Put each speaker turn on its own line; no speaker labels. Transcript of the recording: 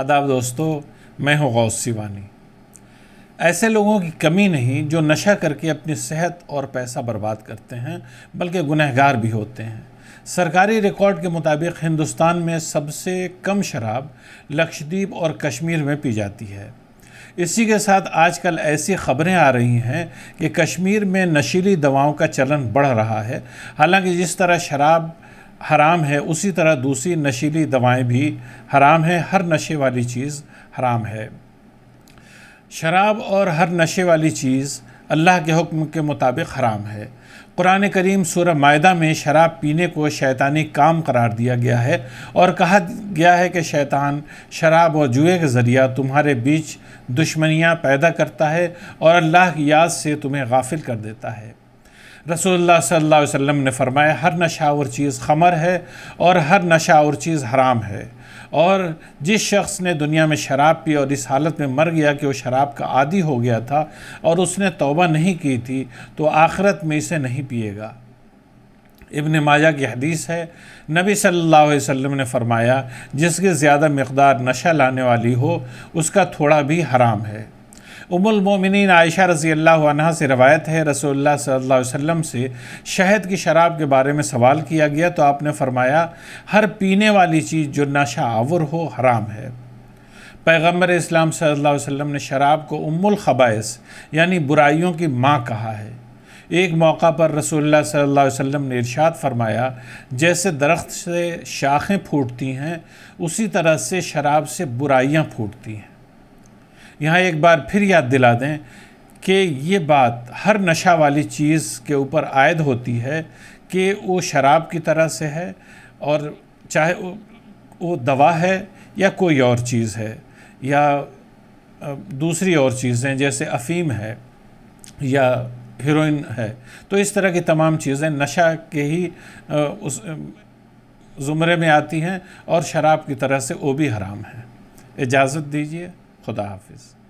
आदाब दोस्तों मैं हूँ गौस सिवानी ऐसे लोगों की कमी नहीं जो नशा करके अपनी सेहत और पैसा बर्बाद करते हैं बल्कि गुनहगार भी होते हैं सरकारी रिकॉर्ड के मुताबिक हिंदुस्तान में सबसे कम शराब लक्षद्वीप और कश्मीर में पी जाती है इसी के साथ आजकल ऐसी खबरें आ रही हैं कि कश्मीर में नशीली दवाओं का चलन बढ़ रहा है हालांकि जिस तरह शराब हराम है उसी तरह दूसरी नशीली दवाएं भी हराम है हर नशे वाली चीज़ हराम है शराब और हर नशे वाली चीज़ अल्लाह के हुक्म के मुताबिक हराम है कुरान करीम सूरह मायदा में शराब पीने को शैतानी काम करार दिया गया है और कहा गया है कि शैतान शराब और जुए के ज़रिया तुम्हारे बीच दुश्मनियाँ पैदा करता है और अल्लाह की याद से तुम्हें गाफिल कर देता है रसोल्ला सल्ला वसम ने फरमाया हर नशा और चीज़ खमर है और हर नशा और चीज़ हराम है और जिस शख्स ने दुनिया में शराब पी और इस हालत में मर गया कि वो शराब का आदि हो गया था और उसने तौबा नहीं की थी तो आखरत में इसे नहीं पिएगा इबन माजा की हदीस है नबी सल्लल्लाहु अलैहि वसल्लम ने फरमाया जिसकी ज़्यादा मकदार नशा लाने वाली हो उसका थोड़ा भी हराम है उमुलमोमिन आयशा रज़ी अल्लाह से रवायत है रसोल्ला सल्ला वसम से शहद की शराब के बारे में सवाल किया गया तो आपने फरमाया हर पीने वाली चीज़ जो नशा आवर हो हराम है पैगम्बर इस्लाम सल्ला वसम ने शराब को उम्मुल खबाइस यानी बुराइयों की माँ कहा है एक मौका पर रसोल्ला सल्ला वसम ने इर्शाद फरमाया जैसे दरख्त से शाखें फूटती हैं उसी तरह से शराब से बुराइयाँ फूटती हैं यहाँ एक बार फिर याद दिला दें कि ये बात हर नशा वाली चीज़ के ऊपर आयद होती है कि वो शराब की तरह से है और चाहे वो दवा है या कोई और चीज़ है या दूसरी और चीज़ें जैसे अफीम है या हीरोइन है तो इस तरह की तमाम चीज़ें नशा के ही उस ज़ुमरे में आती हैं और शराब की तरह से वो भी हराम है इजाज़त दीजिए خداحافظ